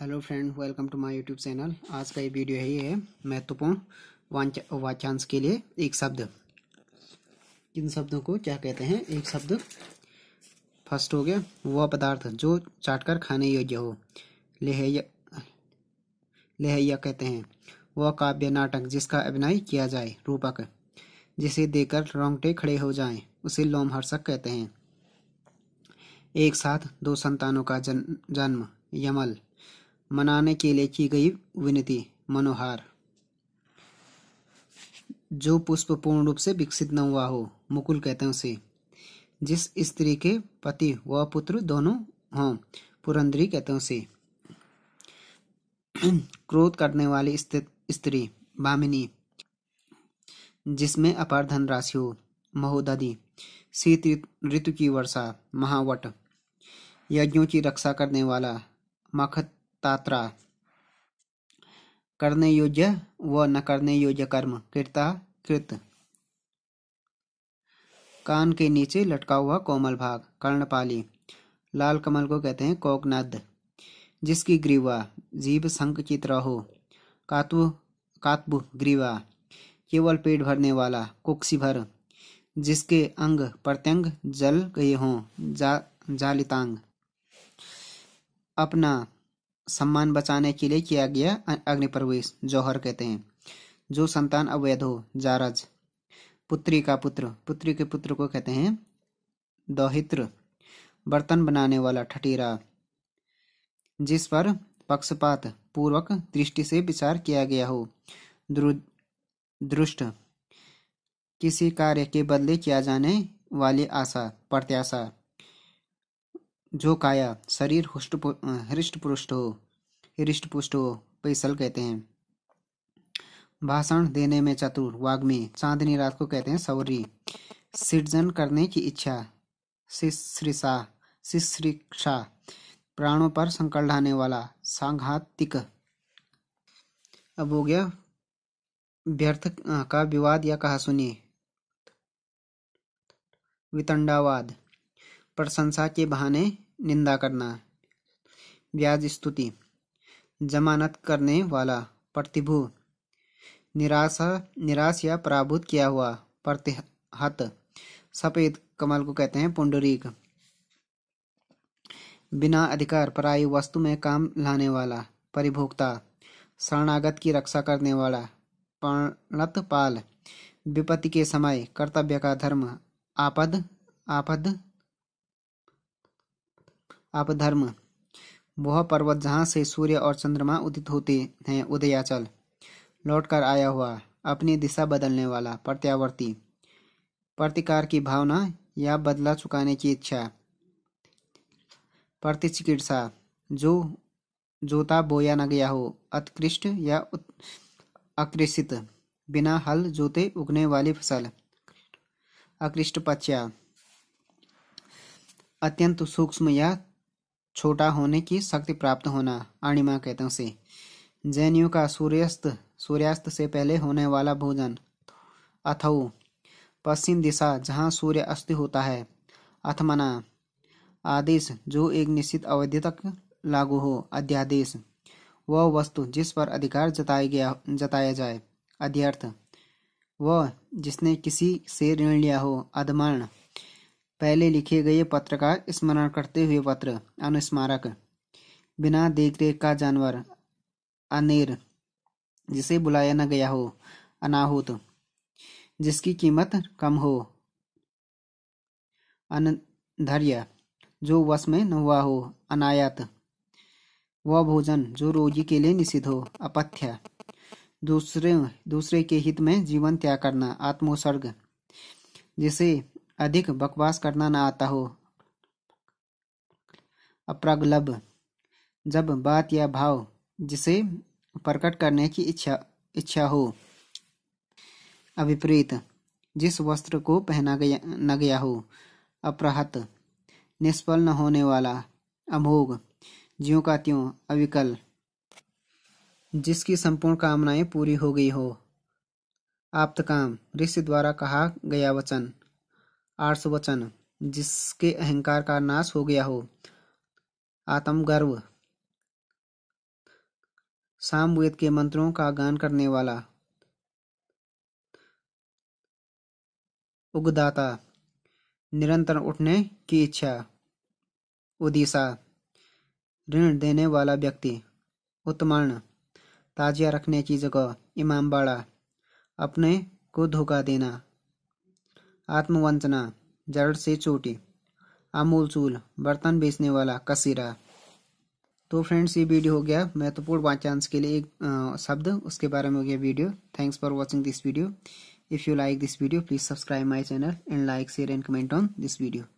hello friend welcome to my YouTube channel आज का ये वीडियो है ये है महत्वपूर्ण वाचांश के लिए एक शब्द इन शब्दों को क्या कहते हैं एक शब्द फर्स्ट हो गया वह पदार्थ जो चाटकर खाने योग्य हो लहैया लहैया कहते हैं वह काव्य नाटक जिसका अभिनय किया जाए रूपक जिसे देकर रोंगटे खड़े हो जाएं उसे लोमहर्षक कहते हैं एक साथ दो संतानों का जन, जन्म यमल मनाने के लिए की गई विनती मनोहार जो पुष्प पूर्ण रूप से विकसित न हुआ हो मुकुल कहते हैं उसे जिस स्त्री के पति व पुत्र दोनों हों पुरंदरी कहते हैं उसे क्रोध करने वाली स्त्री बामिनी जिसमें अपार धन राशि हो महोदधि शीत ऋतु की वर्षा महावट यज्ञों की रक्षा करने वाला मखत तात्रा करने योग्य व न करने योग्य कर्म कृता कृत कान के नीचे लटका हुआ कोमल भाग कर्णपाली लाल कमल को कहते हैं कोकनद जिसकी ग्रीवा जीव संकुचित रहो कातु कातबु ग्रीवा केवल पेट भरने वाला कुक्सी भर जिसके अंग प्रत्यंग जल गए हों जा जालितांग अपना सम्मान बचाने के लिए किया गया अग्नि प्रवेश जौहर कहते हैं जो संतान अवैध हो जारज पुत्री का पुत्र पुत्री के पुत्र को कहते हैं दोहित्र बर्तन बनाने वाला ठटीरा जिस पर पक्षपात पूर्वक दृष्टि से विचार किया गया हो दृष्ट किसी कार्य के बदले किया जाने वाली आशा प्रत्याशा जो काया शरीर हुष्ट हृष्ट पुष्ट हो हृष्ट पुष्ट हो पैसल कहते हैं भाषण देने में चतुर वाग्मी चांदनी रात को कहते हैं सौरी सृजन करने की इच्छा शिश्रिषा शिश्रिक्षा प्राणों पर संकट ढाने वाला सांघातिक अब हो गया व्यर्थ का विवाद या कहा सुनिए वितंडावाद प्रशंसा के बहाने निंदा करना ब्याज स्तुति जमानत करने वाला प्रतिभू निराशा निराश या पराभूत किया हुआ प्रतिहत सफेद कमल को कहते हैं पुंडरीक बिना अधिकार पराय वस्तु में काम लाने वाला परिभोक्ता शरणागत की रक्षा करने वाला पाल विपत्ति के समय कर्तव्य का धर्म आपद आपद अपधर्म वह पर्वत जहाँ से सूर्य और चंद्रमा उदित होते हैं उदयाचल लौट कर आया हुआ अपनी दिशा बदलने वाला प्रत्यावर्ती प्रतिकार की भावना या बदला चुकाने की इच्छा प्रतिचिकित्सा जो जोता बोया न गया हो उत्कृष्ट या आकृषित बिना हल जोते उगने वाली फसल अकृष्ट पच्या अत्यंत सूक्ष्म या छोटा होने की शक्ति प्राप्त होना अणिमा कहतों से जैनियों का सूर्यास्त सूर्यास्त से पहले होने वाला भोजन अथऊ पश्चिम दिशा जहाँ सूर्य अस्त होता है अथमना आदेश जो एक निश्चित अवधि तक लागू हो अध्यादेश वह वस्तु जिस पर अधिकार जताया गया जताया जाए अध्यर्थ वह जिसने किसी से ऋण लिया हो अधमरण पहले लिखे गए पत्र का स्मरण करते हुए पत्र अनुस्मारक बिना देखरेख का जानवर अनेर जिसे बुलाया न गया हो अनाहूत जिसकी कीमत कम हो अनधर्य जो वश में न हुआ हो अनायात वह भोजन जो रोगी के लिए निषिद्ध हो अपथ्य दूसरे दूसरे के हित में जीवन त्याग करना आत्मोसर्ग जिसे अधिक बकवास करना ना आता हो अप्रगलभ जब बात या भाव जिसे प्रकट करने की इच्छा इच्छा हो अभिप्रेत जिस वस्त्र को पहना गया न गया हो अपराहत निष्फल न होने वाला अमोघ ज्यों का त्यों अविकल जिसकी संपूर्ण कामनाएं पूरी हो गई हो आप्तकाम ऋषि द्वारा कहा गया वचन आर्स वचन जिसके अहंकार का नाश हो गया हो आत्मगर्व सामवेद के मंत्रों का गान करने वाला उगदाता निरंतर उठने की इच्छा उदिशा ऋण देने वाला व्यक्ति उत्मर्ण ताजिया रखने की जगह इमामबाड़ा अपने को धोखा देना आत्मवंचना जड़ से चोटी अमूल चूल बर्तन बेचने वाला कसीरा तो फ्रेंड्स ये वीडियो हो गया महत्वपूर्ण वाचांश के लिए एक आ, शब्द उसके बारे में हो गया video thanks for watching this video if you like this video please subscribe my channel and like share and comment on this video